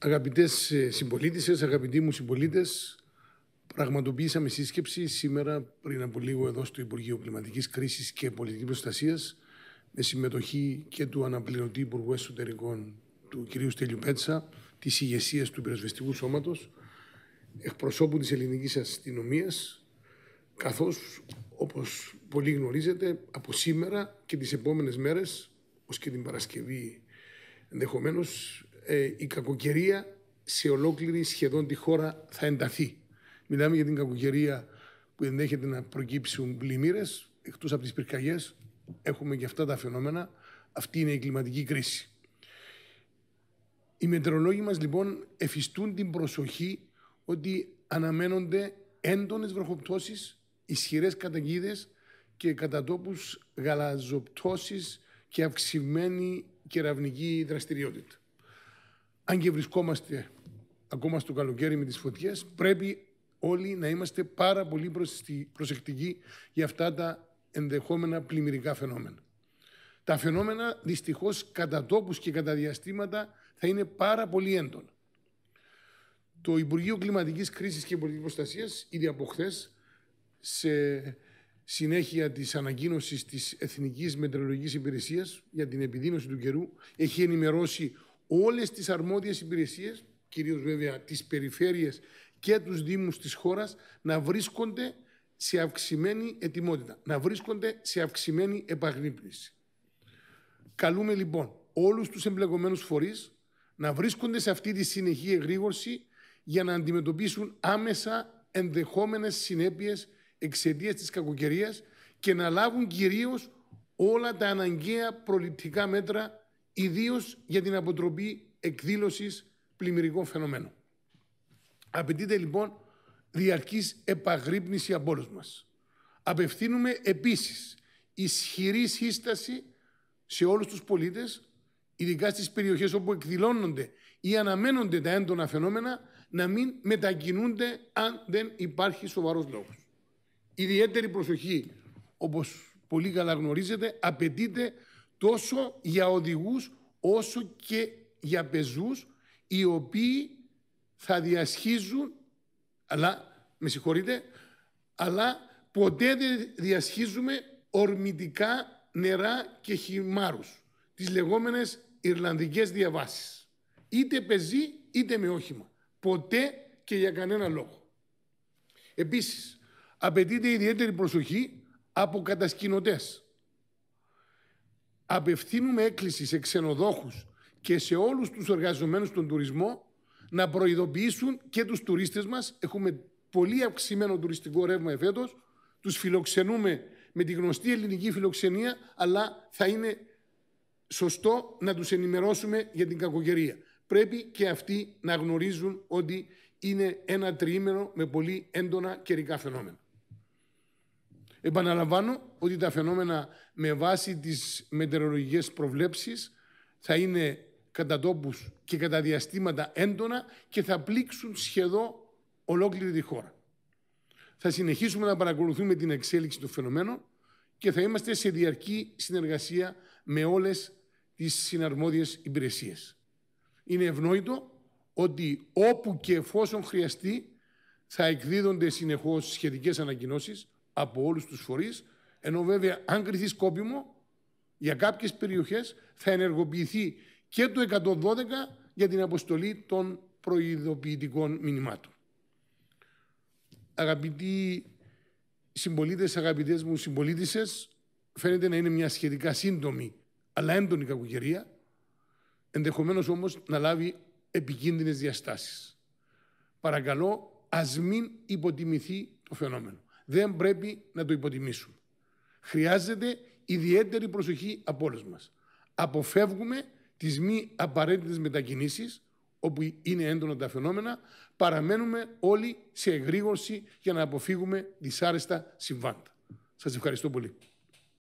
Αγαπητές ε, συμπολίτε, αγαπητοί μου συμπολίτες, πραγματοποιήσαμε σύσκεψη σήμερα πριν από λίγο εδώ στο Υπουργείο Κλιματικής Κρίσης και Πολιτικής Προστασίας με συμμετοχή και του αναπληρωτή Υπουργού Εσωτερικών του κ. Στέλιου Πέτσα, της ηγεσίας του Πυροσβεστικού Σώματος, εκπροσώπου της ελληνικής αστυνομίας, καθώς όπως πολύ γνωρίζετε, από σήμερα και τις επόμενες μέρες, ως και την Παρασκευή ενδεχομένως, ε, η κακοκαιρία σε ολόκληρη σχεδόν τη χώρα θα ενταθεί. Μιλάμε για την κακοκαιρία που ενδέχεται να προκύψουν πλημμύρες, εκτός από τις πυρκαγιές. Έχουμε και αυτά τα φαινόμενα. Αυτή είναι η κλιματική κρίση. Οι μετεωρολόγοι μας λοιπόν εφιστούν την προσοχή ότι αναμένονται έντονες βροχοπτώσεις, ισχυρές καταιγίδες και κατά τόπους γαλαζοπτώσεις και αυξημένη κεραυνική δραστηριότητα αν και βρισκόμαστε ακόμα στο καλοκαίρι με τις φωτιές, πρέπει όλοι να είμαστε πάρα πολύ προσεκτικοί για αυτά τα ενδεχόμενα πλημμυρικά φαινόμενα. Τα φαινόμενα δυστυχώς κατά τόπους και κατά διαστήματα θα είναι πάρα πολύ έντονα. Το Υπουργείο Κλιματικής Κρίσης και Πολιτικής Προστασίας ήδη από χθες, σε συνέχεια της ανακοίνωσης της Εθνικής Μετρολογικής Υπηρεσίας για την επιδείνωση του καιρού έχει ενημερώσει όλες τις αρμόδιες υπηρεσίες, κυρίως βέβαια τις περιφέρειες και τους δήμους της χώρας, να βρίσκονται σε αυξημένη ετοιμότητα, να βρίσκονται σε αυξημένη επαγρύπνηση. Καλούμε λοιπόν όλους τους εμπλεκομένους φορείς να βρίσκονται σε αυτή τη συνεχή εγρήγορση για να αντιμετωπίσουν άμεσα ενδεχόμενες συνέπειες εξαιτίας της κακοκαιρίας και να λάβουν κυρίως όλα τα αναγκαία προληπτικά μέτρα ιδίως για την αποτροπή εκδήλωσης πλημμυρικών φαινομένων. Απαιτείται λοιπόν διαρκής επαγρύπνηση από όλους μας. Απευθύνουμε επίσης ισχυρή σύσταση σε όλους τους πολίτες, ειδικά στις περιοχές όπου εκδηλώνονται ή αναμένονται τα έντονα φαινόμενα, να μην μετακινούνται αν δεν υπάρχει σοβαρός λόγος. Ιδιαίτερη προσοχή, όπως πολύ καλά γνωρίζετε, απαιτείται τόσο για οδηγούς όσο και για πεζούς οι οποίοι θα διασχίζουν, αλλά, με συγχωρείτε, αλλά ποτέ δεν διασχίζουμε ορμητικά νερά και χυμάρους, τις λεγόμενες Ιρλανδικές διαβάσεις. Είτε πεζή, είτε με όχημα. Ποτέ και για κανένα λόγο. Επίσης, απαιτείται ιδιαίτερη προσοχή από κατασκηνωτές Απευθύνουμε έκκληση σε ξενοδόχους και σε όλους τους εργαζομένους στον τουρισμό να προειδοποιήσουν και τους τουρίστες μας. Έχουμε πολύ αυξημένο τουριστικό ρεύμα εφέτος. Τους φιλοξενούμε με τη γνωστή ελληνική φιλοξενία, αλλά θα είναι σωστό να τους ενημερώσουμε για την κακοκαιρία. Πρέπει και αυτοί να γνωρίζουν ότι είναι ένα τριήμερο με πολύ έντονα καιρικά φαινόμενα. Επαναλαμβάνω ότι τα φαινόμενα με βάση τις μετεωρολογικές προβλέψεις θα είναι κατά τόπους και κατά διαστήματα έντονα και θα πλήξουν σχεδόν ολόκληρη τη χώρα. Θα συνεχίσουμε να παρακολουθούμε την εξέλιξη του φαινομένου και θα είμαστε σε διαρκή συνεργασία με όλες τις συναρμόδιες υπηρεσίες. Είναι ευνόητο ότι όπου και εφόσον χρειαστεί θα εκδίδονται συνεχώς σχετικές ανακοινώσεις από όλους τους φορείς. Ενώ βέβαια, αν κριθεί σκόπιμο, για κάποιες περιοχές θα ενεργοποιηθεί και το 112 για την αποστολή των προειδοποιητικών μηνυμάτων. Αγαπητοί συμπολίτες, αγαπητές μου συμπολίτησες, φαίνεται να είναι μια σχετικά σύντομη αλλά έντονη κακοκαιρία, ενδεχομένως όμως να λάβει επικίνδυνες διαστάσεις. Παρακαλώ, ας μην υποτιμηθεί το φαινόμενο δεν πρέπει να το υποτιμήσουμε. Χρειάζεται ιδιαίτερη προσοχή από όλους μας. Αποφεύγουμε τις μη απαραίτητες μετακινήσεις, όπου είναι έντονα τα φαινόμενα, παραμένουμε όλοι σε εγρήγορση για να αποφύγουμε δυσάρεστα συμβάντα. Σας ευχαριστώ πολύ.